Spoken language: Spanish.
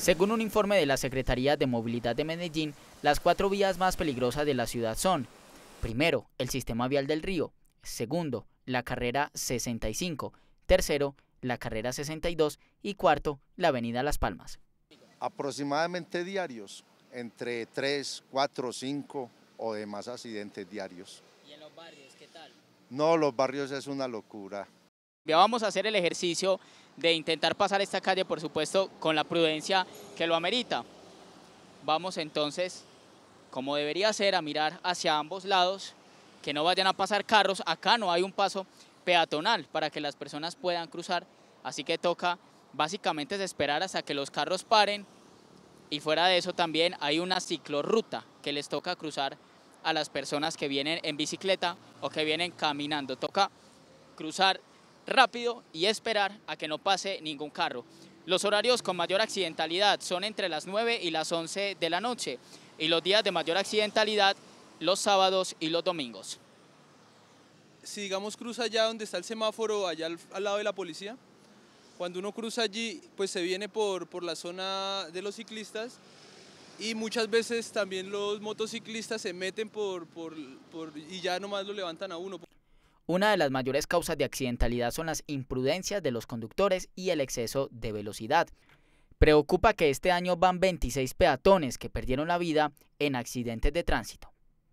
Según un informe de la Secretaría de Movilidad de Medellín, las cuatro vías más peligrosas de la ciudad son, primero, el sistema vial del río, segundo, la carrera 65, tercero, la carrera 62 y cuarto, la avenida Las Palmas. Aproximadamente diarios, entre 3, 4, 5 o demás accidentes diarios. ¿Y en los barrios qué tal? No, los barrios es una locura vamos a hacer el ejercicio de intentar pasar esta calle, por supuesto, con la prudencia que lo amerita. Vamos entonces, como debería ser, a mirar hacia ambos lados, que no vayan a pasar carros. Acá no hay un paso peatonal para que las personas puedan cruzar, así que toca básicamente esperar hasta que los carros paren y fuera de eso también hay una ciclorruta que les toca cruzar a las personas que vienen en bicicleta o que vienen caminando. Toca cruzar rápido y esperar a que no pase ningún carro. Los horarios con mayor accidentalidad son entre las 9 y las 11 de la noche y los días de mayor accidentalidad los sábados y los domingos. Si digamos cruza allá donde está el semáforo, allá al, lado de la policía, cuando uno cruza allí, pues se viene por, por la zona de los ciclistas y muchas veces también los motociclistas se meten por, y ya nomás lo levantan a uno. Una de las mayores causas de accidentalidad son las imprudencias de los conductores y el exceso de velocidad. Preocupa que este año van 26 peatones que perdieron la vida en accidentes de tránsito.